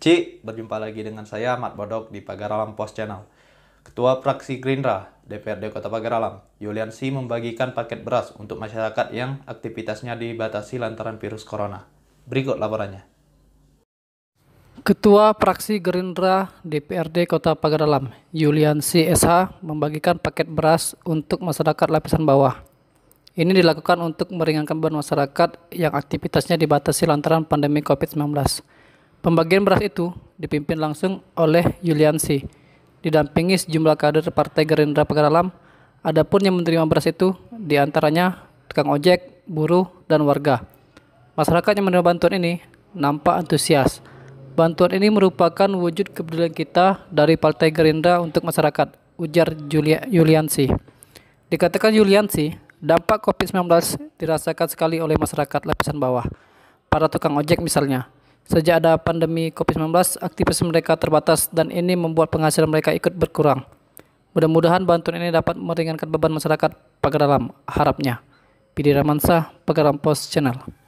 Ci, berjumpa lagi dengan saya Mat Bodok di Pagaralam Post Channel. Ketua Praksi Gerindra DPRD Kota Pagaralam, Yuliansi membagikan paket beras untuk masyarakat yang aktivitasnya dibatasi lantaran virus corona. Berikut laporannya. Ketua Praksi Gerindra DPRD Kota Pagaralam, Yuliansi SH membagikan paket beras untuk masyarakat lapisan bawah. Ini dilakukan untuk meringankan beban masyarakat yang aktivitasnya dibatasi lantaran pandemi COVID-19. Pembagian beras itu dipimpin langsung oleh Yuliansi, didampingi sejumlah kader Partai Gerindra Pegaralam. Adapun yang menerima beras itu diantaranya tukang ojek, buruh, dan warga. Masyarakat yang menerima bantuan ini nampak antusias. Bantuan ini merupakan wujud kepedulian kita dari Partai Gerindra untuk masyarakat, ujar Julia, Yuliansi. Dikatakan Yuliansi, dampak COVID-19 dirasakan sekali oleh masyarakat lapisan bawah. Para tukang ojek misalnya, Sejak ada pandemi COVID-19, aktivitas mereka terbatas dan ini membuat penghasilan mereka ikut berkurang. Mudah-mudahan bantuan ini dapat meringankan beban masyarakat pagar dalam, harapnya. Pidi Ramansah, Alam Post Channel.